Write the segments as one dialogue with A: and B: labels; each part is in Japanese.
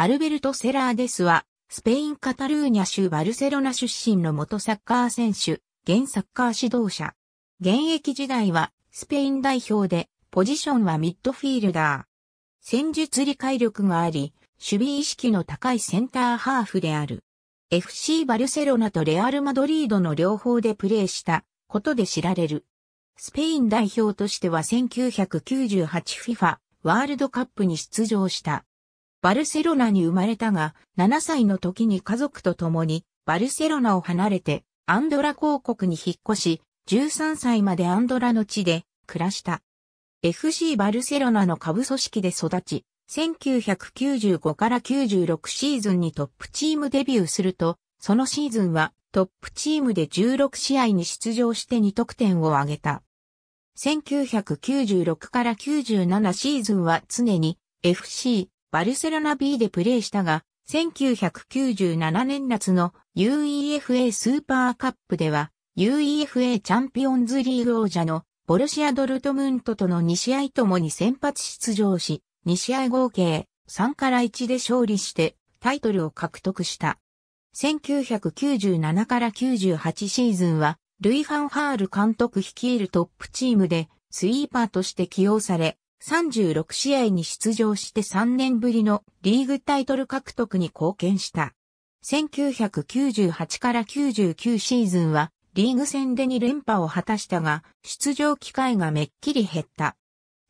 A: アルベルト・セラーデスは、スペイン・カタルーニャ州バルセロナ出身の元サッカー選手、現サッカー指導者。現役時代は、スペイン代表で、ポジションはミッドフィールダー。戦術理解力があり、守備意識の高いセンターハーフである。FC バルセロナとレアル・マドリードの両方でプレーしたことで知られる。スペイン代表としては 1998FIFA ワールドカップに出場した。バルセロナに生まれたが、7歳の時に家族と共にバルセロナを離れてアンドラ公国に引っ越し、13歳までアンドラの地で暮らした。FC バルセロナの下部組織で育ち、1995から96シーズンにトップチームデビューすると、そのシーズンはトップチームで16試合に出場して2得点を挙げた。1996から97シーズンは常に FC バルセロナ B でプレーしたが、1997年夏の UEFA スーパーカップでは UEFA チャンピオンズリーグ王者のボルシア・ドルトムントとの2試合ともに先発出場し、2試合合計3から1で勝利してタイトルを獲得した。1997から98シーズンはルイ・ファンハール監督率いるトップチームでスイーパーとして起用され、36試合に出場して3年ぶりのリーグタイトル獲得に貢献した。1998から99シーズンはリーグ戦で2連覇を果たしたが、出場機会がめっきり減った。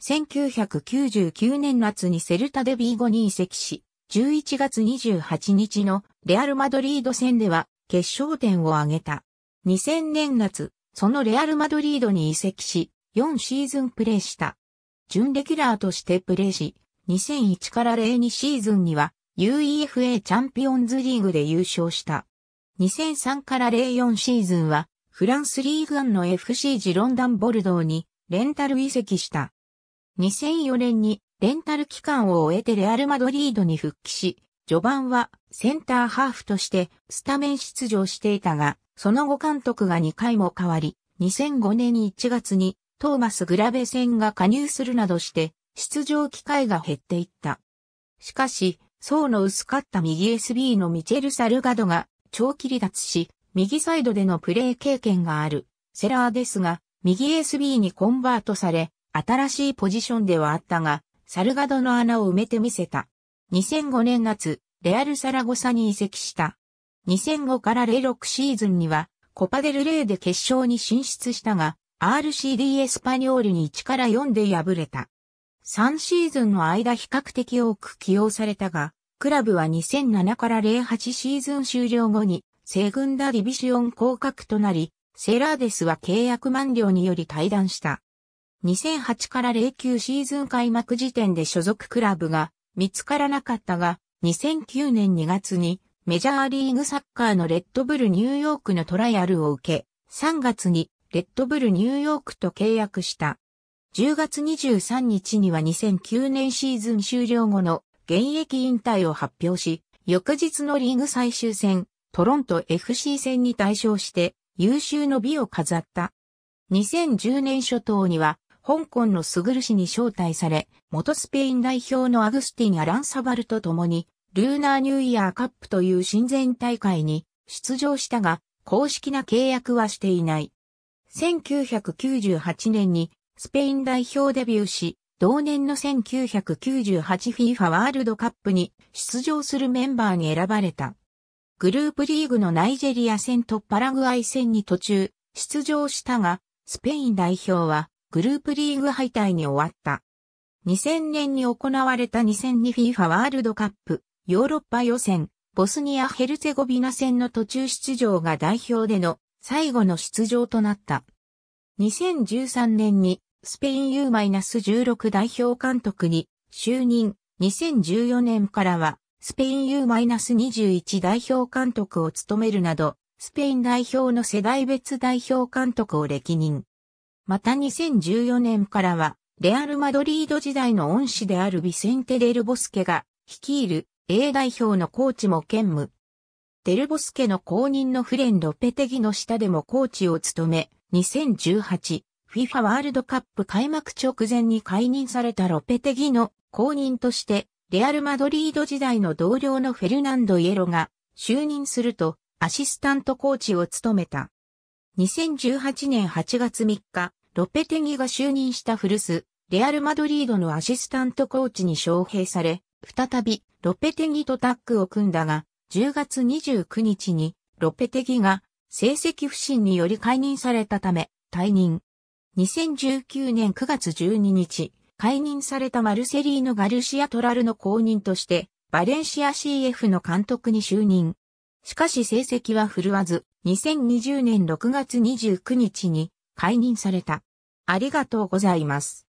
A: 1999年夏にセルタデビーゴに移籍し、11月28日のレアル・マドリード戦では決勝点を挙げた。2000年夏、そのレアル・マドリードに移籍し、4シーズンプレーした。準レギュラーとしてプレーし、2001から02シーズンには UEFA チャンピオンズリーグで優勝した。2003から04シーズンはフランスリーグンの FC ジロンダンボルドーにレンタル移籍した。2004年にレンタル期間を終えてレアルマドリードに復帰し、序盤はセンターハーフとしてスタメン出場していたが、その後監督が2回も変わり、2005年1月にトーマス・グラベ戦が加入するなどして、出場機会が減っていった。しかし、層の薄かった右 SB のミチェル・サルガドが長期離脱し、右サイドでのプレー経験があるセラーですが、右 SB にコンバートされ、新しいポジションではあったが、サルガドの穴を埋めてみせた。2005年夏、レアル・サラゴサに移籍した。2005から06シーズンには、コパデルレイで決勝に進出したが、RCD エスパニョールに1から4で敗れた。3シーズンの間比較的多く起用されたが、クラブは2007から08シーズン終了後に、西軍ダディビシオン降格となり、セラーデスは契約満了により退団した。2008から09シーズン開幕時点で所属クラブが見つからなかったが、2009年2月にメジャーリーグサッカーのレッドブルニューヨークのトライアルを受け、3月にレッドブルニューヨークと契約した。10月23日には2009年シーズン終了後の現役引退を発表し、翌日のリーグ最終戦、トロント FC 戦に対象して優秀の美を飾った。2010年初頭には、香港のスグル氏に招待され、元スペイン代表のアグスティン・アランサバルと共に、ルーナーニューイヤーカップという親善大会に出場したが、公式な契約はしていない。1998年にスペイン代表デビューし、同年の 1998FIFA ワールドカップに出場するメンバーに選ばれた。グループリーグのナイジェリア戦とパラグアイ戦に途中出場したが、スペイン代表はグループリーグ敗退に終わった。2000年に行われた 2002FIFA ワールドカップヨーロッパ予選ボスニア・ヘルツェゴビナ戦の途中出場が代表での最後の出場となった。2013年にスペイン U-16 代表監督に就任。2014年からはスペイン U-21 代表監督を務めるなど、スペイン代表の世代別代表監督を歴任。また2014年からは、レアル・マドリード時代の恩師であるビセンテ・デル・ボスケが、率いる A 代表のコーチも兼務。デルボス家の公認のフレン・ロペテギの下でもコーチを務め、2018、FIFA ワールドカップ開幕直前に解任されたロペテギの公認として、レアル・マドリード時代の同僚のフェルナンド・イエロが就任するとアシスタントコーチを務めた。2018年8月3日、ロペテギが就任した古巣、レアル・マドリードのアシスタントコーチに招聘され、再びロペテギとタッグを組んだが、10月29日にロペテギが成績不振により解任されたため退任。2019年9月12日、解任されたマルセリーノ・ガルシア・トラルの後任としてバレンシア CF の監督に就任。しかし成績は振るわず、2020年6月29日に解任された。ありがとうございます。